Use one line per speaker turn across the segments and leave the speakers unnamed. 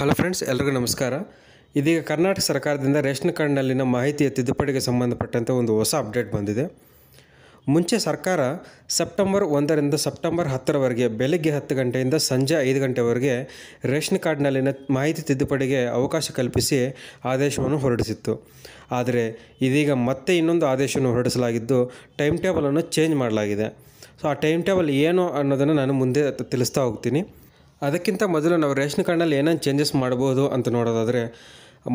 hello friends ಎಲ್ರಿಗೂ ನಮಸ್ಕಾರ ಇದೀಗ ಕರ್ನಾಟಕ ಸರ್ಕಾರದಿಂದ ರೇಷನ್ ಕಾರ್ಡ್ನಲ್ಲಿನ ಮಾಹಿತಿಯ ತಿದ್ದುಪಡಿಗೆ ಸಂಬಂಧಪಟ್ಟಂತೆ ಒಂದು ಹೊಸ ಅಪ್ಡೇಟ್ ಬಂದಿದೆ ಮುಂಚೆ ಸರ್ಕಾರ ಸೆಪ್ಟೆಂಬರ್ ಒಂದರಿಂದ ಸೆಪ್ಟೆಂಬರ್ ಹತ್ತರವರೆಗೆ ಬೆಳಗ್ಗೆ ಹತ್ತು ಗಂಟೆಯಿಂದ ಸಂಜೆ ಐದು ಗಂಟೆವರೆಗೆ ರೇಷನ್ ಕಾರ್ಡ್ನಲ್ಲಿನ ಮಾಹಿತಿ ತಿದ್ದುಪಡಿಗೆ ಅವಕಾಶ ಕಲ್ಪಿಸಿ ಆದೇಶವನ್ನು ಹೊರಡಿಸಿತ್ತು ಆದರೆ ಇದೀಗ ಮತ್ತೆ ಇನ್ನೊಂದು ಆದೇಶವನ್ನು ಹೊರಡಿಸಲಾಗಿದ್ದು ಟೈಮ್ ಟೇಬಲನ್ನು ಚೇಂಜ್ ಮಾಡಲಾಗಿದೆ ಸೊ ಆ ಟೈಮ್ ಟೇಬಲ್ ಏನು ಅನ್ನೋದನ್ನು ನಾನು ಮುಂದೆ ತಿಳಿಸ್ತಾ ಹೋಗ್ತೀನಿ ಅದಕ್ಕಿಂತ ಮೊದಲು ನಾವು ರೇಷನ್ ಕಾರ್ಡ್ನಲ್ಲಿ ಏನೇನು ಚೇಂಜಸ್ ಮಾಡಬಹುದು ಅಂತ ನೋಡೋದಾದರೆ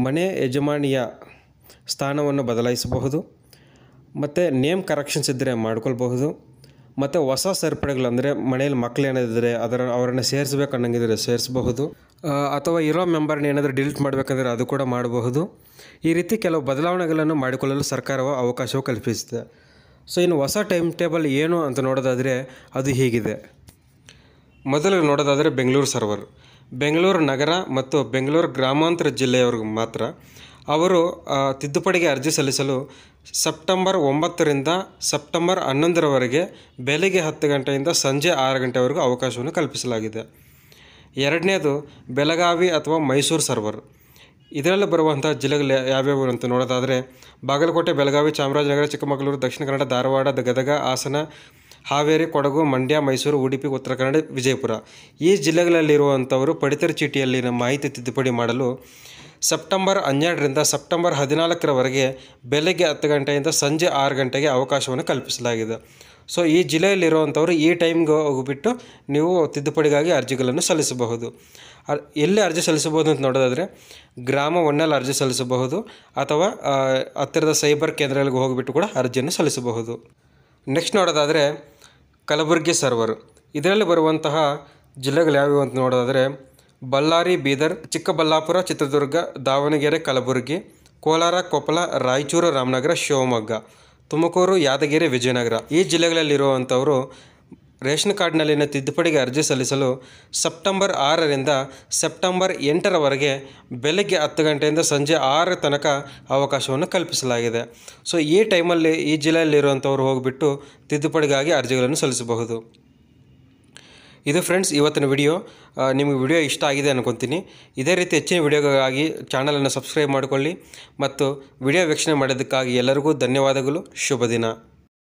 ಮನೆ ಯಜಮಾನಿಯ ಸ್ಥಾನವನ್ನು ಬದಲಾಯಿಸಬಹುದು ಮತ್ತು ನೇಮ್ ಕರೆಕ್ಷನ್ಸ್ ಇದ್ದರೆ ಮಾಡ್ಕೊಳ್ಬಹುದು ಮತ್ತು ಹೊಸ ಸರ್ಪಡೆಗಳಂದರೆ ಮನೆಯಲ್ಲಿ ಮಕ್ಕಳು ಏನಿದ್ರೆ ಅದರ ಅವರನ್ನು ಸೇರಿಸ್ಬೇಕು ಅನ್ನಂಗಿದ್ರೆ ಸೇರಿಸಬಹುದು ಅಥವಾ ಇರೋ ಮೆಂಬರ್ನ ಏನಾದರೂ ಡಿಲೀಟ್ ಮಾಡಬೇಕಂದ್ರೆ ಅದು ಕೂಡ ಮಾಡಬಹುದು ಈ ರೀತಿ ಕೆಲವು ಬದಲಾವಣೆಗಳನ್ನು ಮಾಡಿಕೊಳ್ಳಲು ಸರ್ಕಾರವು ಅವಕಾಶವು ಕಲ್ಪಿಸಿದೆ ಸೊ ಇನ್ನು ಹೊಸ ಟೈಮ್ ಟೇಬಲ್ ಏನು ಅಂತ ನೋಡೋದಾದರೆ ಅದು ಹೀಗಿದೆ ಮೊದಲು ನೋಡೋದಾದರೆ ಬೆಂಗಳೂರು ಸರ್ವರ್ ಬೆಂಗಳೂರು ನಗರ ಮತ್ತು ಬೆಂಗಳೂರು ಗ್ರಾಮಾಂತರ ಜಿಲ್ಲೆಯವ್ರಿಗೆ ಮಾತ್ರ ಅವರು ತಿದ್ದುಪಡಿಗೆ ಅರ್ಜಿ ಸಲ್ಲಿಸಲು ಸೆಪ್ಟೆಂಬರ್ ಒಂಬತ್ತರಿಂದ ಸೆಪ್ಟೆಂಬರ್ ಹನ್ನೊಂದರವರೆಗೆ ಬೆಳಗ್ಗೆ ಹತ್ತು ಗಂಟೆಯಿಂದ ಸಂಜೆ ಆರು ಗಂಟೆವರೆಗೂ ಅವಕಾಶವನ್ನು ಕಲ್ಪಿಸಲಾಗಿದೆ ಎರಡನೇದು ಬೆಳಗಾವಿ ಅಥವಾ ಮೈಸೂರು ಸರ್ವರ್ ಇದರಲ್ಲಿ ಬರುವಂಥ ಜಿಲ್ಲೆಗಳು ಯಾವ್ಯಾವ ಅಂತ ನೋಡೋದಾದರೆ ಬಾಗಲಕೋಟೆ ಬೆಳಗಾವಿ ಚಾಮರಾಜನಗರ ಚಿಕ್ಕಮಗಳೂರು ದಕ್ಷಿಣ ಕನ್ನಡ ಧಾರವಾಡ ಗದಗ ಹಾಸನ ಹಾವೇರಿ ಕೊಡಗು ಮಂಡ್ಯ ಮೈಸೂರು ಉಡುಪಿ ಉತ್ತರ ಕನ್ನಡ ವಿಜಯಪುರ ಈ ಜಿಲ್ಲೆಗಳಲ್ಲಿರುವಂಥವರು ಪಡಿತರ ಚೀಟಿಯಲ್ಲಿನ ಮಾಹಿತಿ ತಿದ್ದುಪಡಿ ಮಾಡಲು ಸೆಪ್ಟೆಂಬರ್ ಹನ್ನೆರಡರಿಂದ ಸೆಪ್ಟೆಂಬರ್ ಹದಿನಾಲ್ಕರವರೆಗೆ ಬೆಳಗ್ಗೆ ಹತ್ತು ಗಂಟೆಯಿಂದ ಸಂಜೆ ಆರು ಗಂಟೆಗೆ ಅವಕಾಶವನ್ನು ಕಲ್ಪಿಸಲಾಗಿದೆ ಸೊ ಈ ಜಿಲ್ಲೆಯಲ್ಲಿರುವಂಥವರು ಈ ಟೈಮ್ಗೆ ಹೋಗಿಬಿಟ್ಟು ನೀವು ತಿದ್ದುಪಡಿಗಾಗಿ ಅರ್ಜಿಗಳನ್ನು ಸಲ್ಲಿಸಬಹುದು ಅರ್ ಎಲ್ಲಿ ಅರ್ಜಿ ಸಲ್ಲಿಸಬಹುದು ಅಂತ ನೋಡೋದಾದರೆ ಗ್ರಾಮ ಒನ್ನಲ್ಲಿ ಅರ್ಜಿ ಸಲ್ಲಿಸಬಹುದು ಅಥವಾ ಹತ್ತಿರದ ಸೈಬರ್ ಕೇಂದ್ರಗಳಿಗೆ ಹೋಗಿಬಿಟ್ಟು ಕೂಡ ಅರ್ಜಿಯನ್ನು ಸಲ್ಲಿಸಬಹುದು ನೆಕ್ಸ್ಟ್ ನೋಡೋದಾದರೆ ಕಲಬುರಗಿ ಸರ್ವರ್ ಇದರಲ್ಲಿ ಬರುವಂತಹ ಜಿಲ್ಲೆಗಳು ಯಾವ್ಯಾವು ಅಂತ ನೋಡೋದಾದರೆ ಬಳ್ಳಾರಿ ಬೀದರ್ ಚಿಕ್ಕಬಳ್ಳಾಪುರ ಚಿತ್ರದುರ್ಗ ದಾವಣಗೆರೆ ಕಲಬುರಗಿ ಕೋಲಾರ ಕೊಪ್ಪಳ ರಾಯಚೂರು ರಾಮನಗರ ಶಿವಮೊಗ್ಗ ತುಮಕೂರು ಯಾದಗಿರಿ ವಿಜಯನಗರ ಈ ಜಿಲ್ಲೆಗಳಲ್ಲಿರುವಂಥವರು ರೇಷನ್ ಕಾರ್ಡ್ನಲ್ಲಿನ ತಿದ್ದುಪಡಿಗೆ ಅರ್ಜಿ ಸಲ್ಲಿಸಲು ಸೆಪ್ಟೆಂಬರ್ ಆರರಿಂದ ಸೆಪ್ಟೆಂಬರ್ ಎಂಟರವರೆಗೆ ಬೆಳಗ್ಗೆ ಹತ್ತು ಗಂಟೆಯಿಂದ ಸಂಜೆ ಆರ ತನಕ ಅವಕಾಶವನ್ನು ಕಲ್ಪಿಸಲಾಗಿದೆ ಸೊ ಈ ಟೈಮಲ್ಲಿ ಈ ಜಿಲ್ಲೆಯಲ್ಲಿರುವಂಥವ್ರು ಹೋಗಿಬಿಟ್ಟು ತಿದ್ದುಪಡಿಗಾಗಿ ಅರ್ಜಿಗಳನ್ನು ಸಲ್ಲಿಸಬಹುದು ಇದು ಫ್ರೆಂಡ್ಸ್ ಇವತ್ತಿನ ವಿಡಿಯೋ ನಿಮಗೆ ವಿಡಿಯೋ ಇಷ್ಟ ಆಗಿದೆ ಅನ್ಕೊತೀನಿ ಇದೇ ರೀತಿ ಹೆಚ್ಚಿನ ವಿಡಿಯೋಗಾಗಿ ಚಾನಲನ್ನು ಸಬ್ಸ್ಕ್ರೈಬ್ ಮಾಡಿಕೊಳ್ಳಿ ಮತ್ತು ವಿಡಿಯೋ ವೀಕ್ಷಣೆ ಮಾಡೋದಕ್ಕಾಗಿ ಎಲ್ಲರಿಗೂ ಧನ್ಯವಾದಗಳು ಶುಭ ದಿನ